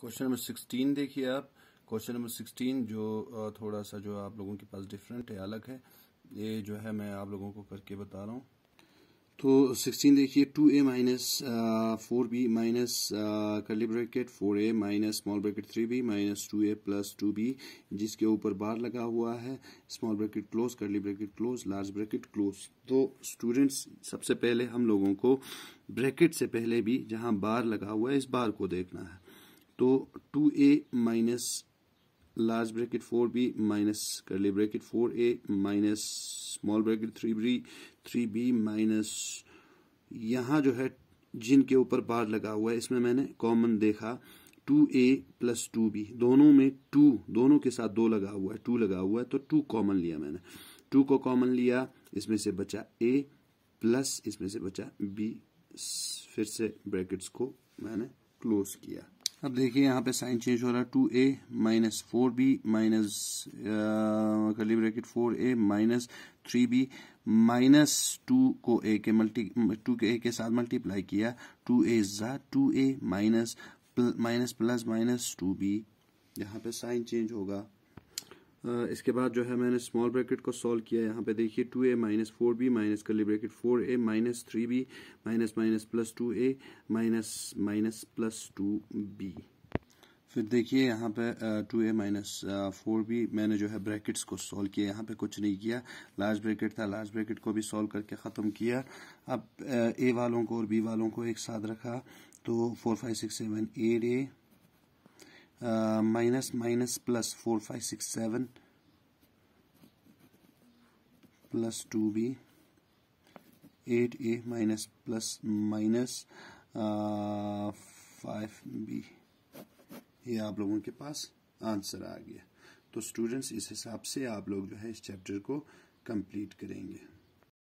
question number sixteen देखिए आप question number sixteen जो थोड़ा सा जो आप लोगों के पास डिफरेंट है अलग है ये जो है मैं आप लोगों को करके बता रहा हूँ तो सिक्सटीन देखिए two A minus four B minus curly bracket four A minus small bracket three B minus two A plus two B जिसके ऊपर बार लगा हुआ है small bracket close curly bracket close large bracket close तो students सबसे पहले हम लोगों को ब्रैकेट से पहले भी जहां बार लगा हुआ है इस बार को देखना है तो two A minus large bracket four B minus curly bracket four A minus small bracket three B three B minus यहाँ जो है जिनके ऊपर बार लगा हुआ है इसमें मैंने कॉमन देखा two A plus two B दोनों में टू दोनों के साथ दो लगा हुआ है टू लगा हुआ है तो टू कॉमन लिया मैंने टू को कॉमन लिया इसमें से बचा ए प्लस इसमें से बचा बी फिर से ब्रैकेट्स को मैंने क्लोज किया अब देखिए यहाँ पे साइन चेंज हो रहा है two A minus four B minus curly bracket four A minus three B minus two को ए के मल्टी टू के ए के साथ मल्टीप्लाई किया टू ए जा two A minus minus plus minus two B यहाँ पे साइन चेंज होगा इसके बाद जो है मैंने स्मॉल ब्रैकेट को सॉल्व किया यहाँ पे देखिए two A minus four B minus curly bracket four A minus three B minus minus plus two A minus minus plus two B फिर देखिए यहाँ पे two A minus four B मैंने जो है ब्रैकेट्स को सॉल्व किया यहाँ पे कुछ नहीं किया लार्ज ब्रैकेट था लार्ज ब्रैकेट को भी सॉल्व करके ख़त्म किया अब ए वालों को और बी वालों को एक साथ रखा तो four five six seven eight A minus minus plus four five six seven plus two B eight A minus plus minus five B ये आप लोगों के पास आंसर आ गया तो स्टूडेंट्स इस हिसाब से आप लोग जो है इस चैप्टर को कंप्लीट करेंगे